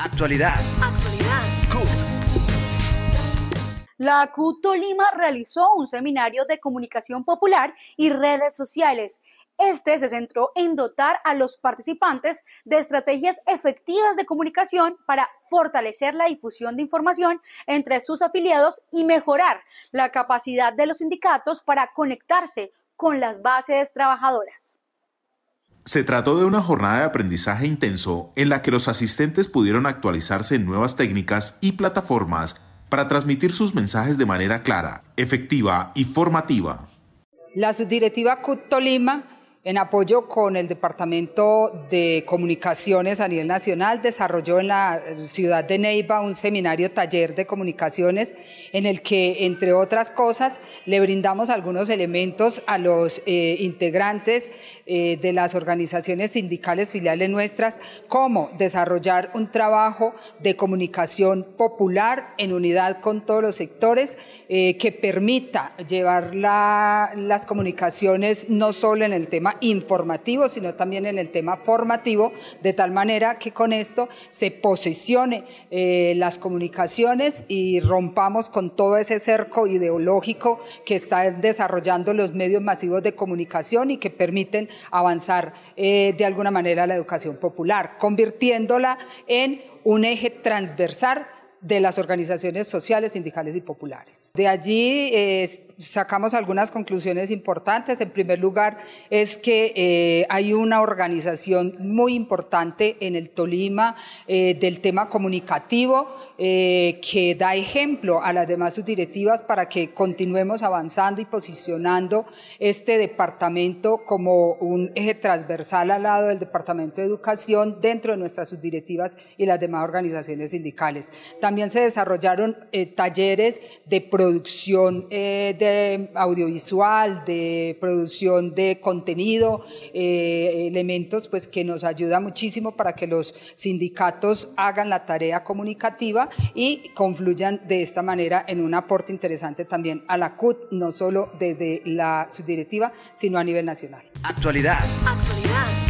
Actualidad. Actualidad. La CUT Tolima realizó un seminario de comunicación popular y redes sociales. Este se centró en dotar a los participantes de estrategias efectivas de comunicación para fortalecer la difusión de información entre sus afiliados y mejorar la capacidad de los sindicatos para conectarse con las bases trabajadoras. Se trató de una jornada de aprendizaje intenso en la que los asistentes pudieron actualizarse en nuevas técnicas y plataformas para transmitir sus mensajes de manera clara, efectiva y formativa. La subdirectiva CUT en apoyo con el Departamento de Comunicaciones a nivel nacional, desarrolló en la ciudad de Neiva un seminario taller de comunicaciones en el que, entre otras cosas, le brindamos algunos elementos a los eh, integrantes eh, de las organizaciones sindicales filiales nuestras, como desarrollar un trabajo de comunicación popular en unidad con todos los sectores eh, que permita llevar las comunicaciones no solo en el tema informativo, sino también en el tema formativo, de tal manera que con esto se posicione eh, las comunicaciones y rompamos con todo ese cerco ideológico que están desarrollando los medios masivos de comunicación y que permiten avanzar eh, de alguna manera la educación popular, convirtiéndola en un eje transversal de las organizaciones sociales, sindicales y populares. De allí eh, sacamos algunas conclusiones importantes. En primer lugar, es que eh, hay una organización muy importante en el Tolima eh, del tema comunicativo que da ejemplo a las demás subdirectivas para que continuemos avanzando y posicionando este departamento como un eje transversal al lado del Departamento de Educación dentro de nuestras subdirectivas y las demás organizaciones sindicales. También también se desarrollaron eh, talleres de producción eh, de audiovisual, de producción de contenido, eh, elementos pues, que nos ayuda muchísimo para que los sindicatos hagan la tarea comunicativa y confluyan de esta manera en un aporte interesante también a la CUT, no solo desde la subdirectiva, sino a nivel nacional. Actualidad. Actualidad.